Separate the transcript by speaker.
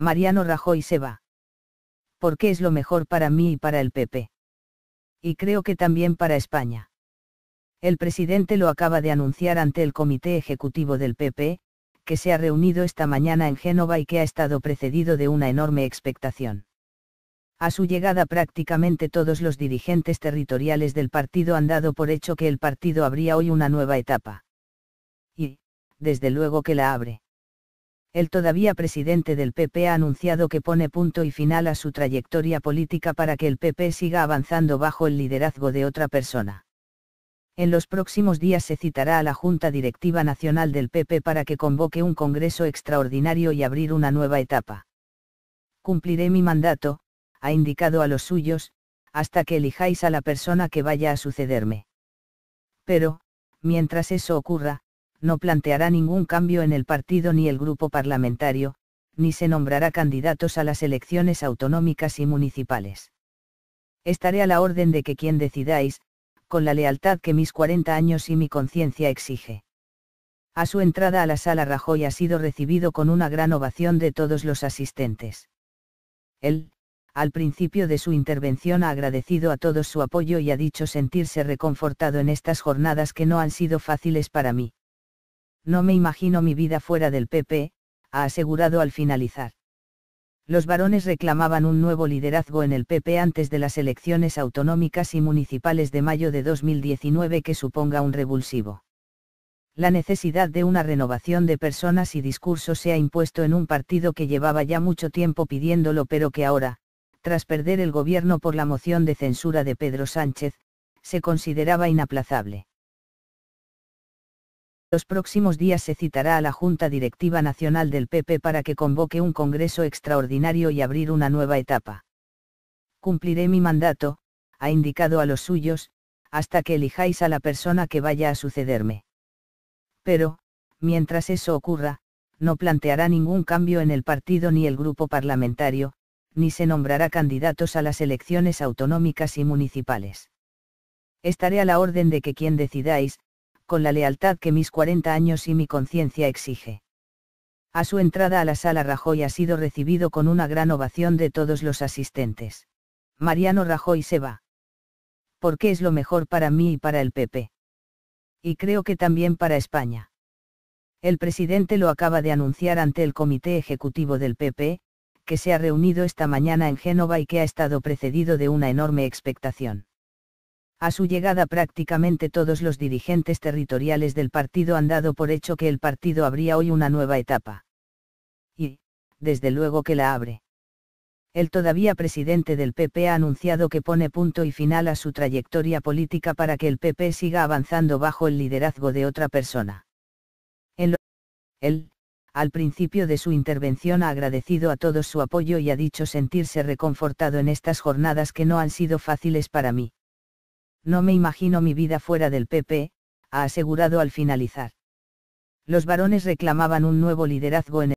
Speaker 1: Mariano Rajoy se va. Porque es lo mejor para mí y para el PP. Y creo que también para España. El presidente lo acaba de anunciar ante el Comité Ejecutivo del PP, que se ha reunido esta mañana en Génova y que ha estado precedido de una enorme expectación. A su llegada prácticamente todos los dirigentes territoriales del partido han dado por hecho que el partido abría hoy una nueva etapa. Y, desde luego que la abre el todavía presidente del PP ha anunciado que pone punto y final a su trayectoria política para que el PP siga avanzando bajo el liderazgo de otra persona. En los próximos días se citará a la Junta Directiva Nacional del PP para que convoque un Congreso extraordinario y abrir una nueva etapa. Cumpliré mi mandato, ha indicado a los suyos, hasta que elijáis a la persona que vaya a sucederme. Pero, mientras eso ocurra, no planteará ningún cambio en el partido ni el grupo parlamentario, ni se nombrará candidatos a las elecciones autonómicas y municipales. Estaré a la orden de que quien decidáis, con la lealtad que mis 40 años y mi conciencia exige. A su entrada a la sala Rajoy ha sido recibido con una gran ovación de todos los asistentes. Él, al principio de su intervención ha agradecido a todos su apoyo y ha dicho sentirse reconfortado en estas jornadas que no han sido fáciles para mí. No me imagino mi vida fuera del PP, ha asegurado al finalizar. Los varones reclamaban un nuevo liderazgo en el PP antes de las elecciones autonómicas y municipales de mayo de 2019 que suponga un revulsivo. La necesidad de una renovación de personas y discursos se ha impuesto en un partido que llevaba ya mucho tiempo pidiéndolo pero que ahora, tras perder el gobierno por la moción de censura de Pedro Sánchez, se consideraba inaplazable los próximos días se citará a la Junta Directiva Nacional del PP para que convoque un Congreso extraordinario y abrir una nueva etapa. Cumpliré mi mandato, ha indicado a los suyos, hasta que elijáis a la persona que vaya a sucederme. Pero, mientras eso ocurra, no planteará ningún cambio en el partido ni el grupo parlamentario, ni se nombrará candidatos a las elecciones autonómicas y municipales. Estaré a la orden de que quien decidáis, con la lealtad que mis 40 años y mi conciencia exige. A su entrada a la sala Rajoy ha sido recibido con una gran ovación de todos los asistentes. Mariano Rajoy se va. Porque es lo mejor para mí y para el PP. Y creo que también para España. El presidente lo acaba de anunciar ante el Comité Ejecutivo del PP, que se ha reunido esta mañana en Génova y que ha estado precedido de una enorme expectación. A su llegada prácticamente todos los dirigentes territoriales del partido han dado por hecho que el partido abría hoy una nueva etapa. Y, desde luego que la abre. El todavía presidente del PP ha anunciado que pone punto y final a su trayectoria política para que el PP siga avanzando bajo el liderazgo de otra persona. En él, al principio de su intervención ha agradecido a todos su apoyo y ha dicho sentirse reconfortado en estas jornadas que no han sido fáciles para mí. No me imagino mi vida fuera del PP, ha asegurado al finalizar. Los varones reclamaban un nuevo liderazgo en el